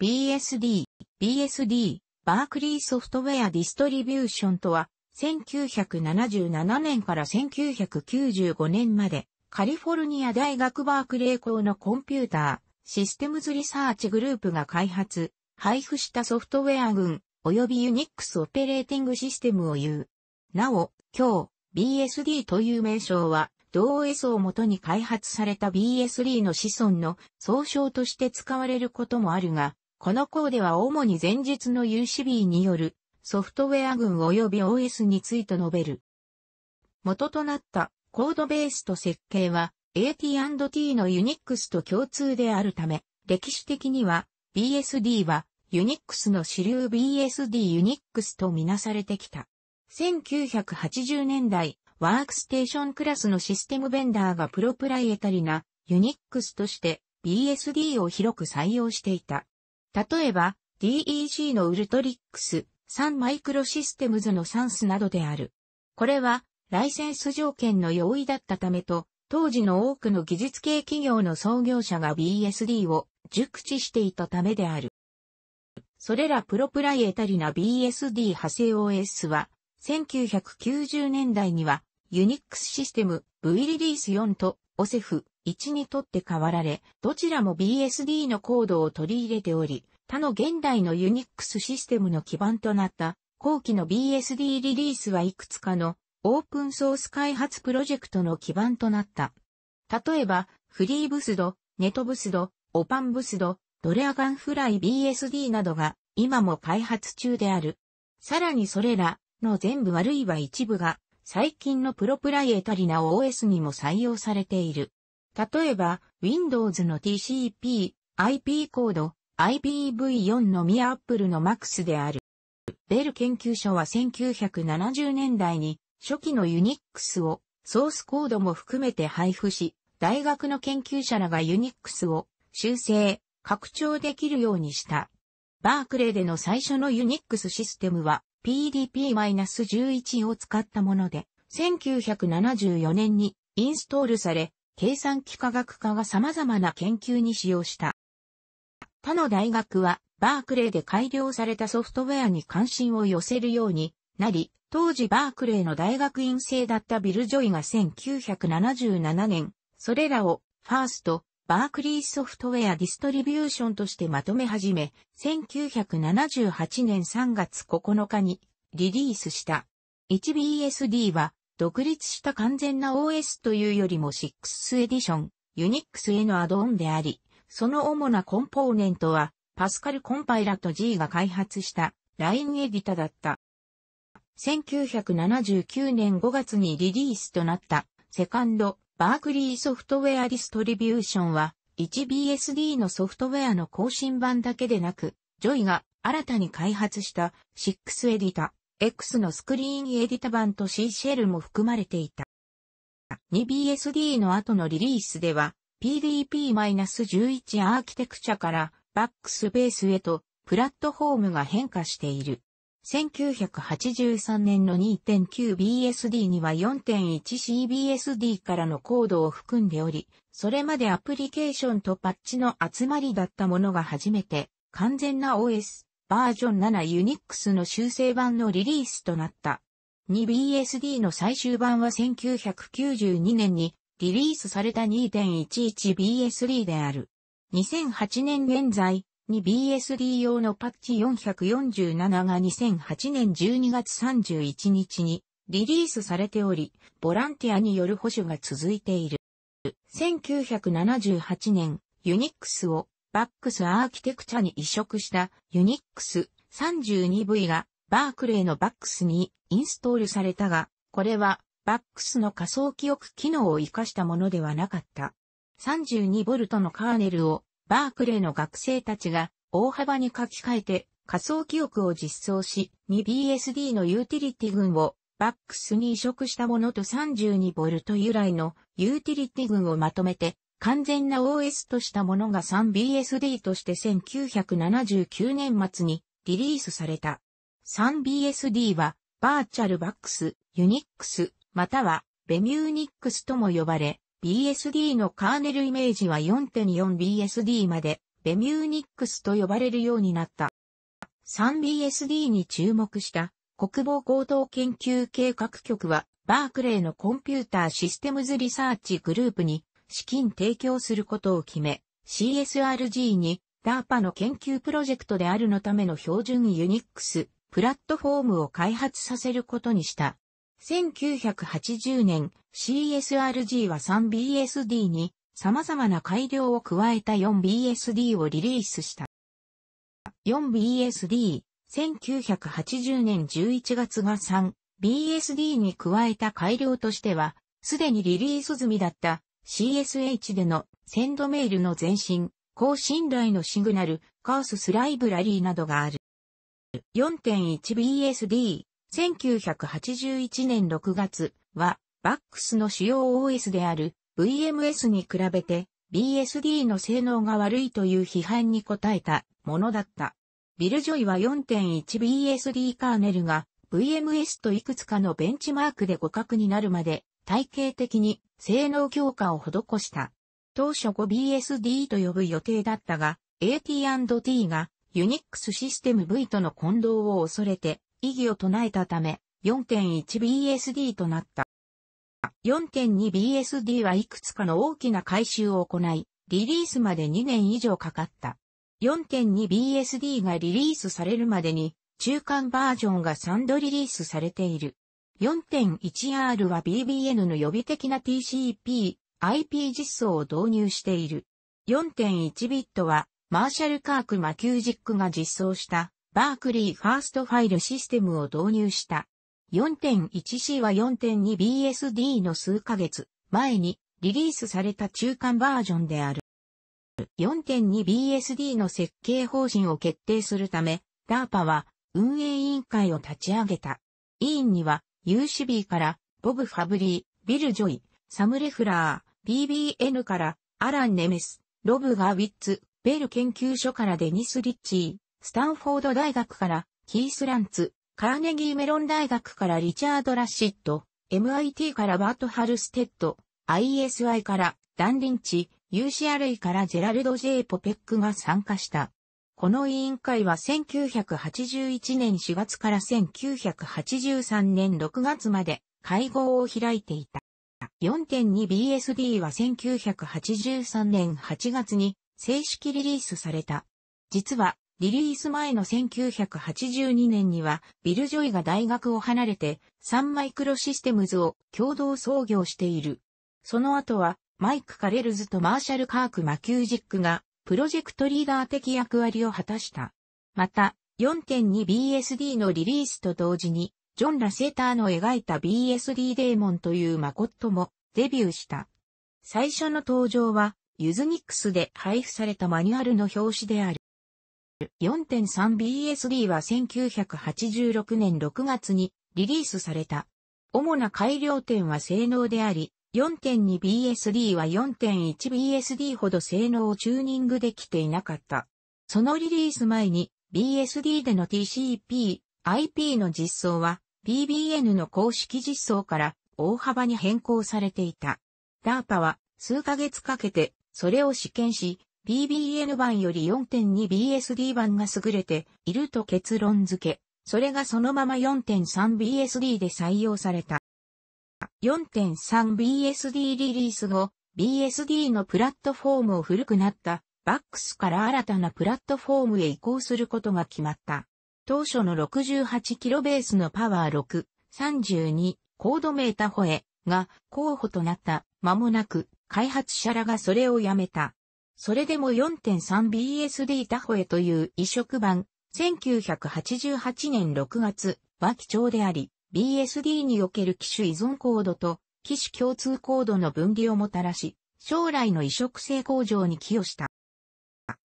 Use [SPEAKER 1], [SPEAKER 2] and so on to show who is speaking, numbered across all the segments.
[SPEAKER 1] BSD、BSD、バークリーソフトウェアディストリビューションとは、1977年から1995年まで、カリフォルニア大学バークレー校のコンピューター、システムズリサーチグループが開発、配布したソフトウェア群、及びユニックスオペレーティングシステムを言う。なお、今日、BSD という名称は、同 S をもとに開発された BSD の子孫の総称として使われることもあるが、このーでは主に前述の UCB によるソフトウェア群及び OS について述べる。元となったコードベースと設計は AT&T の Unix と共通であるため、歴史的には BSD は Unix の主流 BSD Unix とみなされてきた。1980年代、ワークステーションクラスのシステムベンダーがプロプライエタリな Unix として BSD を広く採用していた。例えば、DEC のウルトリックス、3マイクロシステムズのサンスなどである。これは、ライセンス条件の容易だったためと、当時の多くの技術系企業の創業者が BSD を熟知していたためである。それらプロプライエタリな BSD 派生 OS は、1990年代には、ユニックスシステム V リリース4とオセフ、1にとって変わられ、どちらも BSD のコードを取り入れており、他の現代のユニックスシステムの基盤となった後期の BSD リリースはいくつかのオープンソース開発プロジェクトの基盤となった。例えば、フリーブスド、ネトブスド、オパンブスド、ドレアガンフライ BSD などが今も開発中である。さらにそれらの全部あるいは一部が最近のプロプライエタリな OS にも採用されている。例えば、Windows の TCP、IP コード、IPv4 のみ Apple の MAX である。ベル研究所は1970年代に初期のユニックスをソースコードも含めて配布し、大学の研究者らがユニックスを修正、拡張できるようにした。バークレーでの最初のユニックスシステムは PDP-11 を使ったもので、1974年にインストールされ、計算機科学科が様々な研究に使用した。他の大学は、バークレーで改良されたソフトウェアに関心を寄せるようになり、当時バークレーの大学院生だったビル・ジョイが1977年、それらをファースト、バークリーソフトウェアディストリビューションとしてまとめ始め、1978年3月9日にリリースした。1BSD は独立した完全な OS というよりも6エディション、Unix へのアドオンであり、その主なコンポーネントは、パスカルコンパイラと G が開発した LINE エディタだった。1979年5月にリリースとなったセカンドバークリーソフトウェアディストリビューションは 1BSD のソフトウェアの更新版だけでなく、ジョイが新たに開発した6エディタ X のスクリーンエディタ版と C シェルも含まれていた。2BSD の後のリリースでは PDP-11 アーキテクチャからバックスベースへとプラットフォームが変化している。1983年の 2.9BSD には 4.1CBSD からのコードを含んでおり、それまでアプリケーションとパッチの集まりだったものが初めて完全な OS バージョン7ニックスの修正版のリリースとなった。2BSD の最終版は1992年にリリースされた 2.11BSD である。2008年現在、2BSD 用のパッチ447が2008年12月31日にリリースされており、ボランティアによる保守が続いている。1978年、ユニックスをバックスアーキテクチャに移植したユニックス 32V がバークレーのバックスにインストールされたが、これはバックスの仮想記憶機能を活かしたものではなかった。32V のカーネルをバークレーの学生たちが大幅に書き換えて仮想記憶を実装し 2BSD のユーティリティ群をバックスに移植したものと 32V 由来のユーティリティ群をまとめて完全な OS としたものが 3BSD として1979年末にリリースされた。3BSD はバーチャルバックス、ユニックス、またはベミューニックスとも呼ばれ、BSD のカーネルイメージは 4.4BSD までベミューニックスと呼ばれるようになった。3BSD に注目した国防高等研究計画局はバークレーのコンピューターシステムズリサーチグループに資金提供することを決め、CSRG に DARPA の研究プロジェクトであるのための標準ユニックスプラットフォームを開発させることにした。1980年 CSRG は 3BSD に様々な改良を加えた 4BSD をリリースした。4BSD、1980年11月が 3BSD に加えた改良としては、すでにリリース済みだった CSH でのセンドメールの前進、高信頼のシグナル、カーススライブラリーなどがある。4.1BSD、1981年6月は、バックスの主要 OS である VMS に比べて BSD の性能が悪いという批判に応えたものだった。ビルジョイは 4.1BSD カーネルが VMS といくつかのベンチマークで互角になるまで体系的に性能強化を施した。当初 5BSD と呼ぶ予定だったが、AT&T が Unix システム V との混同を恐れて異議を唱えたため 4.1BSD となった。4.2BSD はいくつかの大きな改修を行い、リリースまで2年以上かかった。4.2BSD がリリースされるまでに中間バージョンが3度リリースされている。4.1R は BBN の予備的な TCP、IP 実装を導入している。4.1ビットは、マーシャル・カーク・マキュージックが実装した、バークリーファーストファイルシステムを導入した。4.1C は 4.2BSD の数ヶ月前にリリースされた中間バージョンである。4.2BSD の設計方針を決定するため、DARPA は運営委員会を立ち上げた。委員にはユーシビーから、ボブ・ファブリー、ビル・ジョイ、サム・レフラー、BBN から、アラン・ネメス、ロブ・ガーウィッツ、ベル研究所からデニス・リッチー、スタンフォード大学から、キース・ランツ、カーネギー・メロン大学からリチャード・ラッシッド、MIT からバート・ハルステッド、ISI から、ダン・リンチ、u c r a からジェラルド・ジェイ・ポペックが参加した。この委員会は1981年4月から1983年6月まで会合を開いていた。4.2BSD は1983年8月に正式リリースされた。実は、リリース前の1982年には、ビル・ジョイが大学を離れて、サンマイクロシステムズを共同創業している。その後は、マイク・カレルズとマーシャル・カーク・マキュージックがプロジェクトリーダー的役割を果たした。また、4.2BSD のリリースと同時に、ジョン・ラセーターの描いた BSD デーモンというマコットもデビューした。最初の登場は、ユズニックスで配布されたマニュアルの表紙である。4.3BSD は1986年6月にリリースされた。主な改良点は性能であり、4.2BSD は 4.1BSD ほど性能をチューニングできていなかった。そのリリース前に BSD での TCP、IP の実装は PBN の公式実装から大幅に変更されていた。DARPA は数ヶ月かけてそれを試験し、PBN 版より 4.2BSD 版が優れていると結論付け、それがそのまま 4.3BSD で採用された。4.3BSD リリース後、BSD のプラットフォームを古くなったバックスから新たなプラットフォームへ移行することが決まった。当初の 68kb ベースのパワー6、32コードメータホエが候補となった間もなく開発者らがそれをやめた。それでも 4.3BSD タホエという移植版1988年6月は貴重であり、BSD における機種依存コードと機種共通コードの分離をもたらし、将来の移植性向上に寄与した。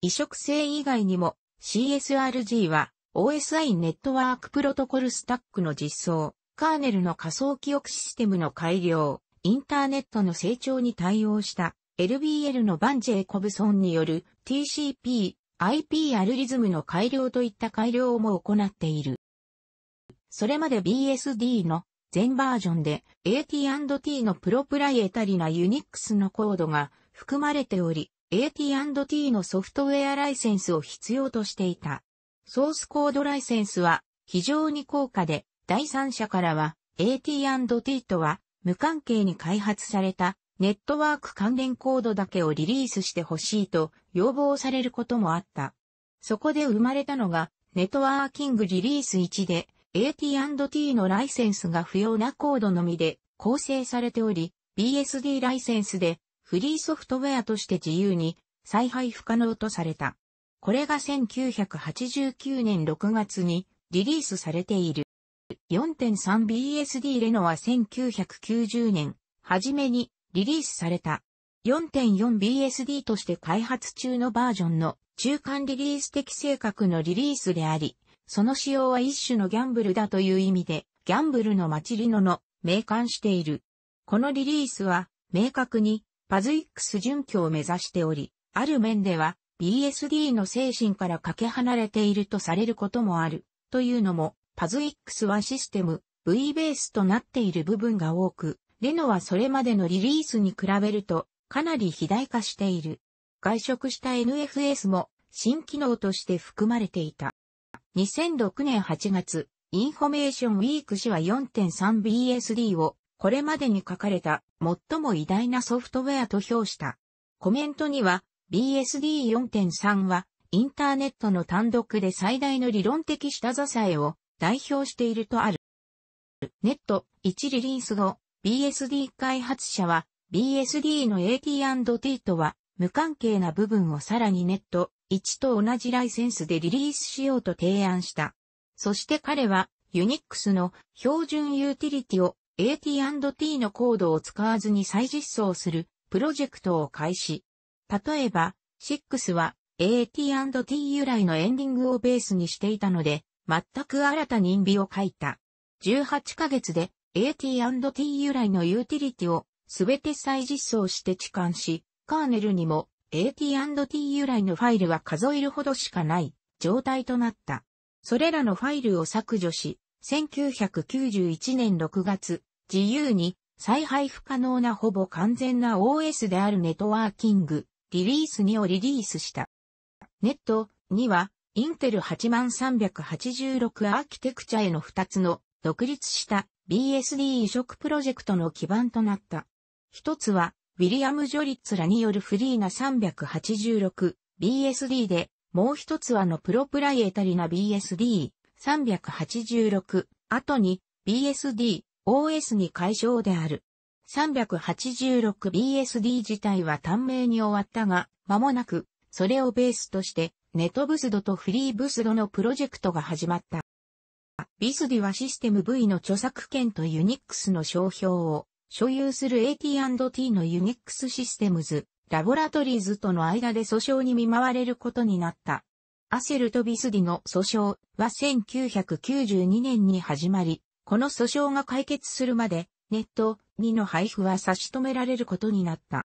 [SPEAKER 1] 移植性以外にも CSRG は OSI ネットワークプロトコルスタックの実装、カーネルの仮想記憶システムの改良、インターネットの成長に対応した LBL のバンジェイ・コブソンによる TCP、IP アルリズムの改良といった改良も行っている。それまで BSD の全バージョンで AT&T のプロプライエタリな Unix のコードが含まれており、AT&T のソフトウェアライセンスを必要としていた。ソースコードライセンスは非常に高価で、第三者からは AT&T とは無関係に開発されたネットワーク関連コードだけをリリースしてほしいと要望されることもあった。そこで生まれたのがネットワーキングリリース1で AT&T のライセンスが不要なコードのみで構成されており、BSD ライセンスでフリーソフトウェアとして自由に再配不可能とされた。これが1989年6月にリリースされている。4.3BSD レノは1990年初めにリリースされた。4.4BSD として開発中のバージョンの中間リリース的性格のリリースであり、その使用は一種のギャンブルだという意味で、ギャンブルの街リノの名冠している。このリリースは、明確に、パズイックス準拠を目指しており、ある面では、BSD の精神からかけ離れているとされることもある。というのも、パズイックスはシステム、V ベースとなっている部分が多く、リノはそれまでのリリースに比べると、かなり肥大化している。外食した NFS も、新機能として含まれていた。2006年8月、インフォメーションウィーク氏は 4.3BSD をこれまでに書かれた最も偉大なソフトウェアと評した。コメントには BSD4.3 はインターネットの単独で最大の理論的下支えを代表しているとある。ネット1リリース後、BSD 開発者は BSD の AT&T とは無関係な部分をさらにネット1と同じライセンスでリリースしようと提案した。そして彼は、ユニックスの標準ユーティリティを AT&T のコードを使わずに再実装するプロジェクトを開始。例えば、6は AT&T 由来のエンディングをベースにしていたので、全く新たに印を書いた。18ヶ月で AT&T 由来のユーティリティをすべて再実装して置換し、カーネルにも AT&T 由来のファイルは数えるほどしかない状態となった。それらのファイルを削除し、1991年6月、自由に再配布可能なほぼ完全な OS であるネットワーキング、リリース2をリリースした。ネット2は、インテル8386アーキテクチャへの2つの独立した BSD 移植プロジェクトの基盤となった。一つはウィリアム・ジョリッツらによるフリーな 386BSD で、もう一つはのプロプライエタリな BSD386 後に BSD-OS に解消である。386BSD 自体は短命に終わったが、間もなく、それをベースとして、ネトブスドとフリーブスドのプロジェクトが始まった。ビスディはシステム V の著作権とユニックスの商標を所有する AT&T のユニックスシステムズ、ラボラトリーズとの間で訴訟に見舞われることになった。アセルとビスディの訴訟は1992年に始まり、この訴訟が解決するまで、ネット2の配布は差し止められることになった。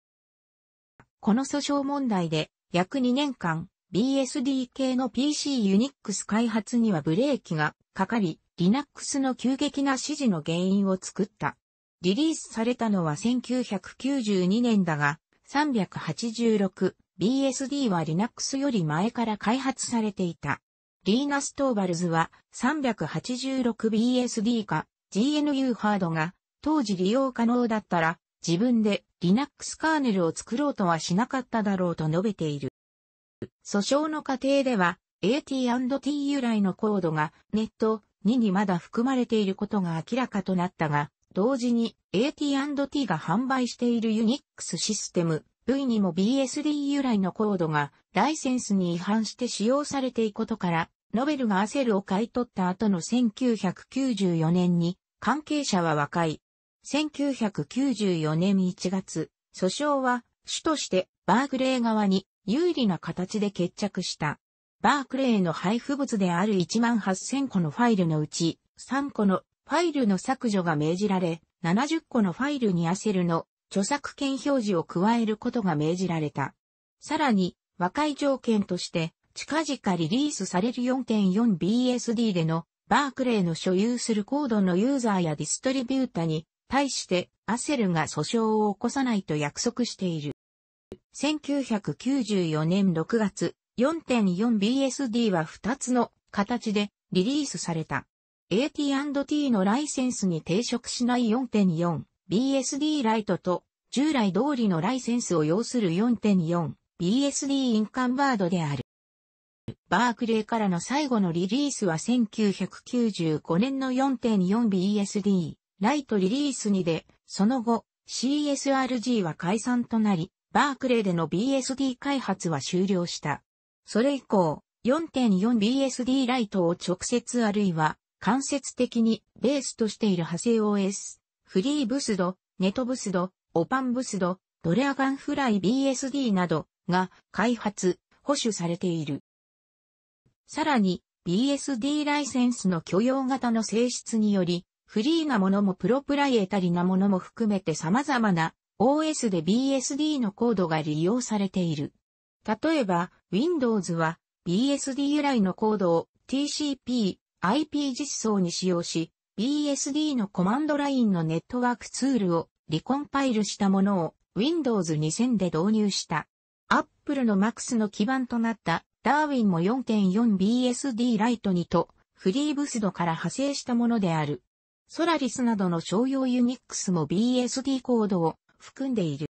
[SPEAKER 1] この訴訟問題で、約2年間、BSD 系の PC ユニックス開発にはブレーキがかかり、Linux の急激な指示の原因を作った。リリースされたのは1992年だが、386BSD は Linux より前から開発されていた。リーナ・ストーバルズは 386BSD か GNU ハードが当時利用可能だったら自分で Linux カーネルを作ろうとはしなかっただろうと述べている。訴訟の過程では AT&T 由来のコードがネット2にまだ含まれていることが明らかとなったが、同時に AT&T が販売しているユニックスシステム V にも BSD 由来のコードがライセンスに違反して使用されていくことから、ノベルがアセルを買い取った後の1994年に関係者は和解。1994年1月、訴訟は主としてバークレー側に有利な形で決着した。バークレーの配布物である1万8000個のファイルのうち3個のファイルの削除が命じられ、70個のファイルにアセルの著作権表示を加えることが命じられた。さらに、和解条件として、近々リリースされる 4.4BSD でのバークレーの所有するコードのユーザーやディストリビュータに対してアセルが訴訟を起こさないと約束している。1994年6月 4.4BSD は2つの形でリリースされた。AT&T のライセンスに抵触しない 4.4BSD ライトと従来通りのライセンスを要する 4.4BSD インカンバードである。バークレーからの最後のリリースは1995年の 4.4BSD ライトリリースにで、その後 CSRG は解散となり、バークレーでの BSD 開発は終了した。それ以降、4.4BSD ライトを直接あるいは間接的にベースとしている派生 OS、フリーブスド、ネトブスド、オパンブスド、ドレアガンフライ BSD などが開発、保守されている。さらに BSD ライセンスの許容型の性質により、フリーなものもプロプライエタリなものも含めて様々な OS で BSD のコードが利用されている。例えば、Windows は BSD 由来のコードを TCP、IP 実装に使用し、BSD のコマンドラインのネットワークツールをリコンパイルしたものを Windows 2000で導入した。Apple の Max の基盤となったダーウィンも 4.4BSD ライトにとフリーブスドから派生したものである。ソラリスなどの商用ユニックスも BSD コードを含んでいる。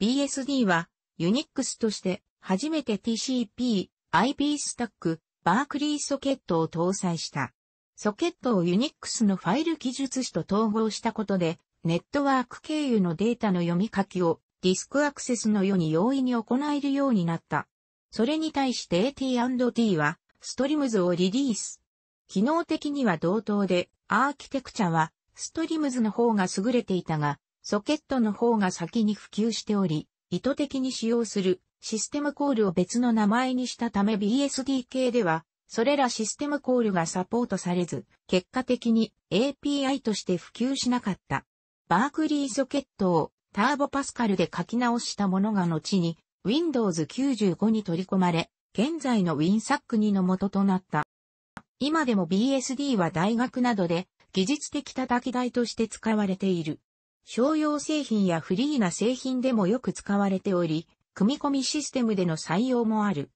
[SPEAKER 1] BSD はユニックスとして初めて TCP、IP スタック、バークリーソケットを搭載した。ソケットをユニックスのファイル記述子と統合したことで、ネットワーク経由のデータの読み書きをディスクアクセスのように容易に行えるようになった。それに対して AT&T は、ストリムズをリリース。機能的には同等で、アーキテクチャは、ストリムズの方が優れていたが、ソケットの方が先に普及しており、意図的に使用するシステムコールを別の名前にしたため b s d 系では、それらシステムコールがサポートされず、結果的に API として普及しなかった。バークリーソケットをターボパスカルで書き直したものが後に Windows 95に取り込まれ、現在の WinSAC2 の元となった。今でも BSD は大学などで技術的叩き台として使われている。商用製品やフリーな製品でもよく使われており、組み込みシステムでの採用もある。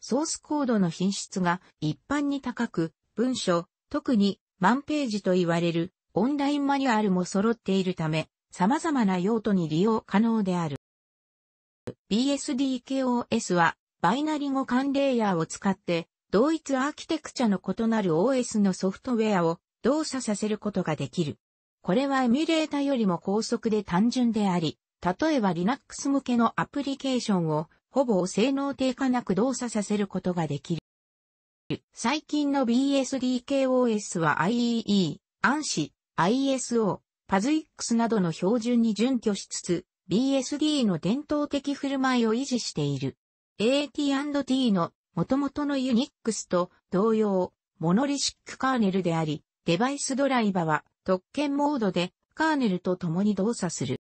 [SPEAKER 1] ソースコードの品質が一般に高く、文書、特に万ページと言われるオンラインマニュアルも揃っているため、様々な用途に利用可能である。BSDKOS はバイナリ語間レイヤーを使って同一アーキテクチャの異なる OS のソフトウェアを動作させることができる。これはエミュレータよりも高速で単純であり、例えば Linux 向けのアプリケーションをほぼ性能低下なく動作させることができる。最近の BSDKOS は IEE、ANSI、ISO、PASIX などの標準に準拠しつつ、BSD の伝統的振る舞いを維持している。AT&T の元々の Unix と同様、モノリシックカーネルであり、デバイスドライバは特権モードでカーネルと共に動作する。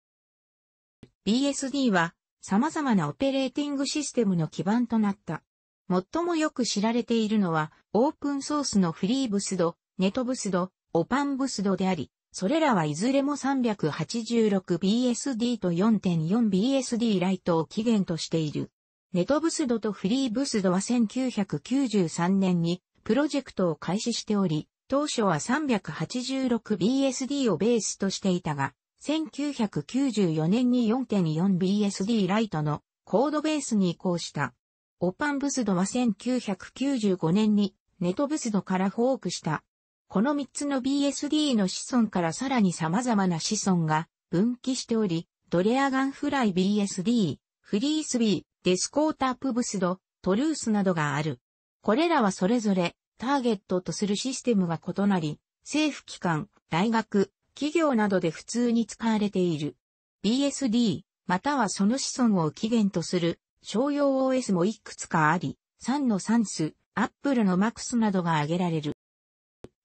[SPEAKER 1] BSD は様々なオペレーティングシステムの基盤となった。最もよく知られているのは、オープンソースのフリーブスド、ネトブスド、オパンブスドであり、それらはいずれも 386BSD と 4.4BSD ライトを起源としている。ネトブスドとフリーブスドは1993年にプロジェクトを開始しており、当初は 386BSD をベースとしていたが、1994年に 4.4BSD ライトのコードベースに移行した。オパンブスドは1995年にネトブスドからフォークした。この3つの BSD の子孫からさらに様々な子孫が分岐しており、ドレアガンフライ BSD、フリースビー、デスコータープブスド、トルースなどがある。これらはそれぞれターゲットとするシステムが異なり、政府機関、大学、企業などで普通に使われている。BSD、またはその子孫を起源とする商用 OS もいくつかあり、3のサンス、アップルの MAX などが挙げられる。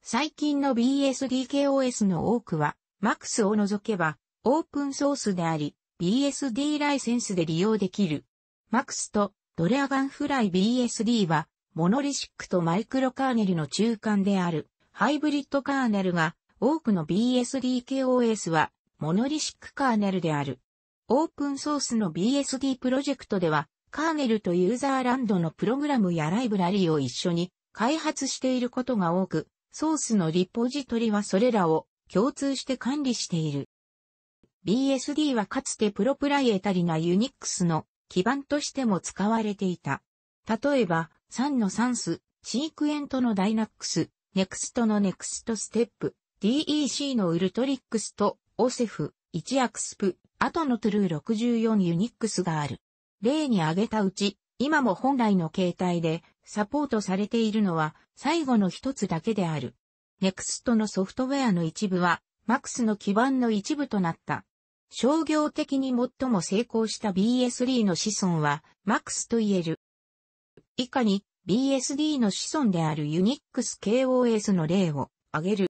[SPEAKER 1] 最近の BSDKOS の多くは、MAX を除けば、オープンソースであり、BSD ライセンスで利用できる。MAX とドレアガンフライ BSD は、モノリシックとマイクロカーネルの中間である、ハイブリッドカーネルが、多くの BSDKOS はモノリシックカーネルである。オープンソースの BSD プロジェクトでは、カーネルとユーザーランドのプログラムやライブラリを一緒に開発していることが多く、ソースのリポジトリはそれらを共通して管理している。BSD はかつてプロプライエタリなユニックスの基盤としても使われていた。例えば、3のサンス、シークエントのダイナックス、ネクストのネクストステップ、DEC のウルトリックスとオセフ、1アクスプ、後のトゥルー64ユニックスがある。例に挙げたうち、今も本来の形態でサポートされているのは最後の一つだけである。NEXT のソフトウェアの一部は MAX の基盤の一部となった。商業的に最も成功した b s d の子孫は MAX と言える。以下に BSD の子孫である UNIX KOS の例を挙げる。